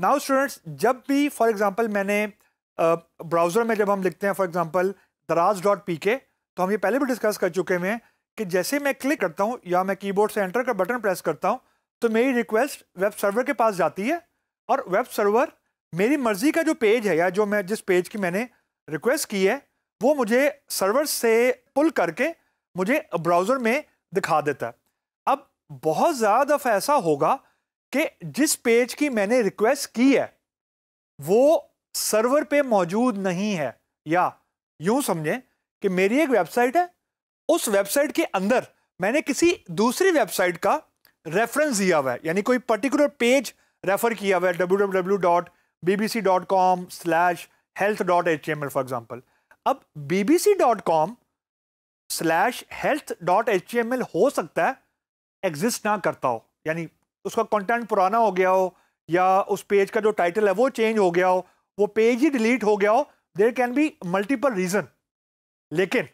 Now students जब भी for example मैंने ब्राउज़र में जब हम लिखते हैं for example Daraz dot P K तो हम ये पहले भी डिस्कस कर चुके हुए हैं कि जैसे मैं क्लिक करता हूँ या मैं कीबोर्ड से एंटर का बटन प्रेस करता हूँ तो मेरी रिक्वेस्ट वेब सर्वर के पास जाती है और वेब सर्वर मेरी मर्ज़ी का जो पेज है या जो मैं जिस पेज की मैंने रिक्वेस्ट की है वो मुझे सर्वर से पुल करके मुझे ब्राउज़र में दिखा देता है अब बहुत ज़्यादा दफ़ा ऐसा होगा कि जिस पेज की मैंने रिक्वेस्ट की है वो सर्वर पे मौजूद नहीं है या यूं समझें कि मेरी एक वेबसाइट है उस वेबसाइट के अंदर मैंने किसी दूसरी वेबसाइट का रेफरेंस दिया हुआ है यानी कोई पर्टिकुलर पेज रेफर किया हुआ है W W W dot B B C dot com slash health dot H M L for example अब B B C dot com slash health dot H M L हो सकता है exist ना करता हो यानी उसका कंटेंट पुराना हो गया हो या उस पेज का जो टाइटल है वो चेंज हो गया हो वो पेज ही डिलीट हो गया हो there can be multiple reason लेकिन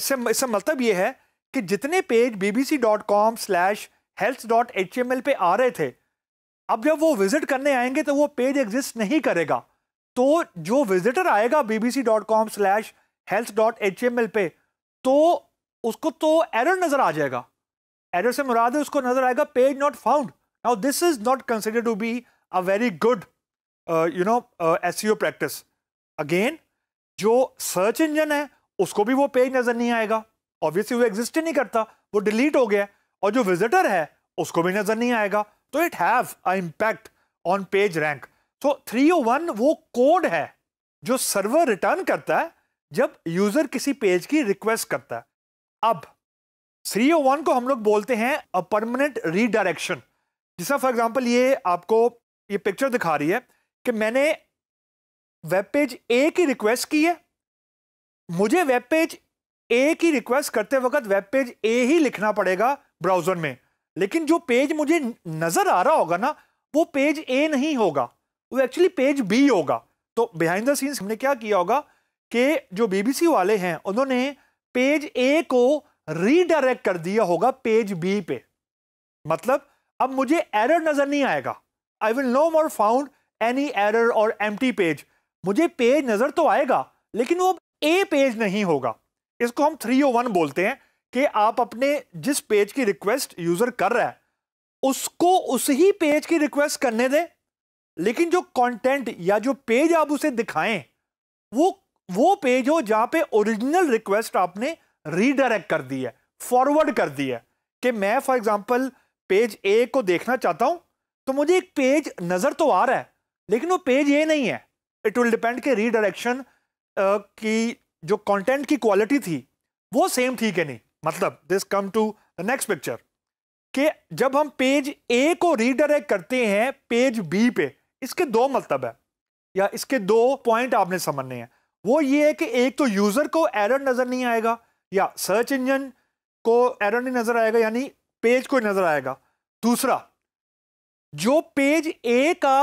इससे इससे मतलब ये है कि जितने page B B C dot com slash health dot H M L पे आ रहे थे अब जब वो विज़िट करने आएंगे तो वो पेज एग्जिस्ट नहीं करेगा तो जो विज़िटर आएगा B B C dot com slash health dot H M L पे तो उसको तो एरर नज़र आ जाएगा एरर से मुराद है उसको नज़र आएगा page not found Now, this is not considered to be a very good, uh, you know, uh, SEO practice. Again, जो सर्च इंजन है उसको भी वो पेज नज़र नहीं आएगा ऑब्वियसली वो एग्जिस्ट ही नहीं करता वो डिलीट हो गया और जो विजिटर है उसको भी नज़र नहीं आएगा तो it have a impact on page rank तो 301 वो कोड है जो सर्वर रिटर्न करता है जब यूज़र किसी पेज की रिक्वेस्ट करता है अब 301 को हम लोग बोलते हैं अ परमानेंट रीडायरेक्शन जिसका फॉर एग्जांपल ये आपको ये पिक्चर दिखा रही है कि मैंने वेब पेज ए की रिक्वेस्ट की है मुझे वेब पेज ए की रिक्वेस्ट करते वक्त वेब पेज ए ही लिखना पड़ेगा ब्राउज़र में लेकिन जो पेज मुझे नज़र आ रहा होगा ना वो पेज ए नहीं होगा वो एक्चुअली पेज बी होगा तो बिहाइंड द सीन्स हमने क्या किया होगा कि जो बीबीसी वाले हैं उन्होंने पेज ए को रीडायरेक्ट कर दिया होगा पेज बी पे मतलब अब मुझे एरर नज़र नहीं आएगा I will no more found any error और एम पेज मुझे पेज नज़र तो आएगा लेकिन वो ए पेज नहीं होगा इसको हम 301 बोलते हैं कि आप अपने जिस पेज की रिक्वेस्ट यूज़र कर रहा है उसको उसी पेज की रिक्वेस्ट करने दें लेकिन जो कंटेंट या जो पेज आप उसे दिखाएं वो वो पेज हो जहां पे ओरिजिनल रिक्वेस्ट आपने रीडायरेक्ट कर दी है फॉरवर्ड कर दी है कि मैं फॉर एग्जांपल पेज ए को देखना चाहता हूं तो मुझे एक पेज नज़र तो आ रहा है लेकिन वो पेज ए नहीं है इट विल डिपेंड के रीडायरेक्शन की जो कंटेंट की क्वालिटी थी वो सेम थी कि नहीं मतलब this come to the next picture कि जब हम पेज ए को रीडायरेक्ट करते हैं पेज बी पे इसके दो मतलब है या इसके दो पॉइंट आपने समझने हैं वो ये है कि एक तो यूज़र को एरर नज़र नहीं आएगा या सर्च इंजन को एरर नहीं नज़र आएगा यानी पेज को नजर आएगा दूसरा जो पेज ए का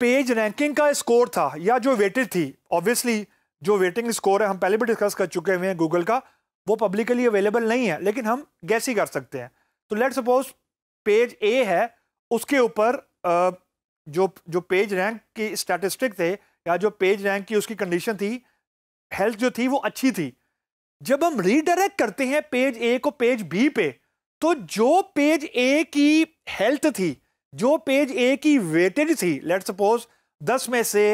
पेज रैंकिंग का स्कोर था या जो वेटेड थी ऑब्वियसली जो वेटिंग स्कोर है हम पहले भी डिस्कस कर चुके हुए हैं गूगल का वो पब्लिकली अवेलेबल नहीं है लेकिन हम गैस ही कर सकते हैं तो लेट सपोज पेज ए है उसके ऊपर जो जो पेज रैंक की स्टैटिस्टिक थे या जो पेज रैंक की उसकी कंडीशन थी हेल्थ जो थी वो अच्छी थी जब हम रीडायरेक्ट करते हैं पेज ए को पेज बी पे तो जो पेज ए की हेल्थ थी जो पेज ए की वेटेज थी लेट सपोज दस में से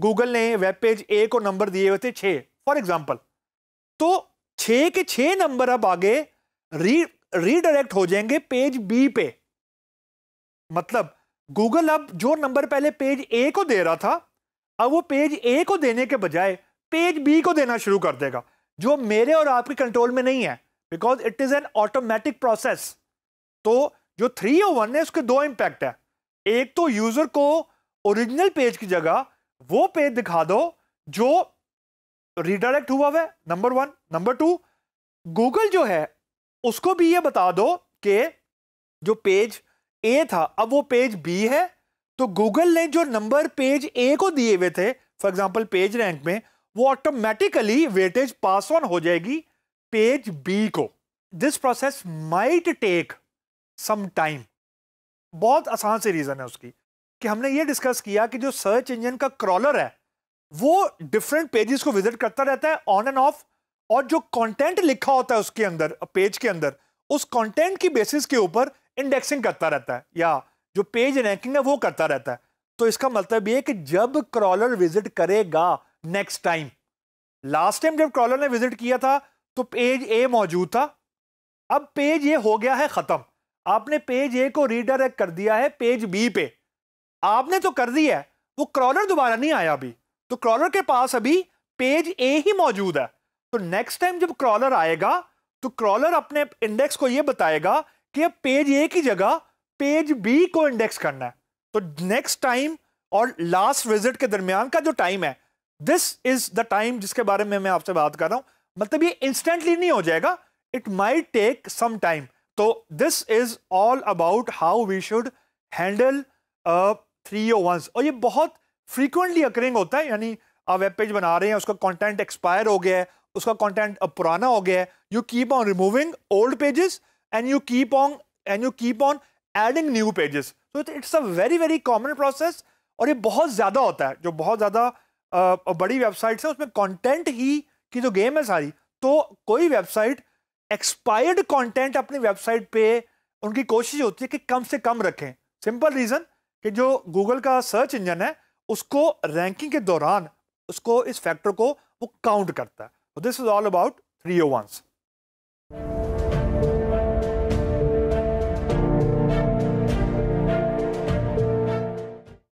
गूगल ने वेब पेज ए को नंबर दिए हुए थे छ फॉर एग्जाम्पल तो छ के छ नंबर अब आगे री रीडायरेक्ट हो जाएंगे पेज बी पे मतलब गूगल अब जो नंबर पहले पेज ए को दे रहा था अब वो पेज ए को देने के बजाय पेज बी को देना शुरू कर देगा जो मेरे और आपके कंट्रोल में नहीं है because it is an automatic process तो जो थ्री ओ वन है उसके दो इम्पैक्ट है एक तो यूजर को ओरिजिनल पेज की जगह वो पेज दिखा दो जो रिडायरेक्ट हुआ हुआ है number one number two Google जो है उसको भी ये बता दो कि जो पेज ए था अब वो पेज बी है तो गूगल ने जो नंबर पेज ए को दिए हुए थे फॉर एग्जांपल पेज रैंक में वो ऑटोमेटिकली वेटेज पास ऑन हो जाएगी पेज बी को this process might take some time बहुत आसान सी रीज़न है उसकी कि हमने ये डिस्कस किया कि जो सर्च इंजन का क्रॉलर है वो डिफरेंट पेजेस को विजिट करता रहता है ऑन एंड ऑफ और जो कंटेंट लिखा होता है उसके अंदर पेज के अंदर उस कंटेंट की बेसिस के ऊपर इंडेक्सिंग करता रहता है या जो पेज रैंकिंग है वो करता रहता है तो इसका मतलब ये कि जब क्रॉलर विजिट करेगा नेक्स्ट टाइम लास्ट टाइम जब क्रॉलर ने विजिट किया था तो पेज ए मौजूद था अब पेज ए हो गया है ख़त्म आपने पेज ए को रीडायरेक्ट कर दिया है पेज बी पे आपने तो कर दिया है वो क्रॉलर दोबारा नहीं आया अभी तो क्रॉलर के पास अभी पेज ए ही मौजूद है तो नेक्स्ट टाइम जब क्रॉलर आएगा तो क्रॉलर अपने इंडेक्स को ये बताएगा कि अब पेज ए की जगह पेज बी को इंडेक्स करना है तो नेक्स्ट टाइम और लास्ट विजिट के दरमियान का जो टाइम है दिस इज द टाइम जिसके बारे में मैं आपसे बात कर रहा हूं मतलब ये इंस्टेंटली नहीं हो जाएगा it might take some time तो this is all about how we should handle three O ones और ये बहुत फ्रीक्वेंटली अकरिंग होता है यानी आप वेब पेज बना रहे हैं उसका कंटेंट एक्सपायर हो गया है उसका कंटेंट पुराना हो गया है you keep on removing old pages and you keep on and you keep on adding new pages तो it's a very very common process और ये बहुत ज़्यादा होता है जो बहुत ज़्यादा बड़ी वेबसाइट्स है उसमें कॉन्टेंट ही की जो गेम है सारी तो कोई वेबसाइट एक्सपायर्ड कंटेंट अपनी वेबसाइट पे उनकी कोशिश होती है कि कम से कम रखें सिंपल रीज़न कि जो गूगल का सर्च इंजन है उसको रैंकिंग के दौरान उसको इस फैक्टर को वो काउंट करता है this is all about three O once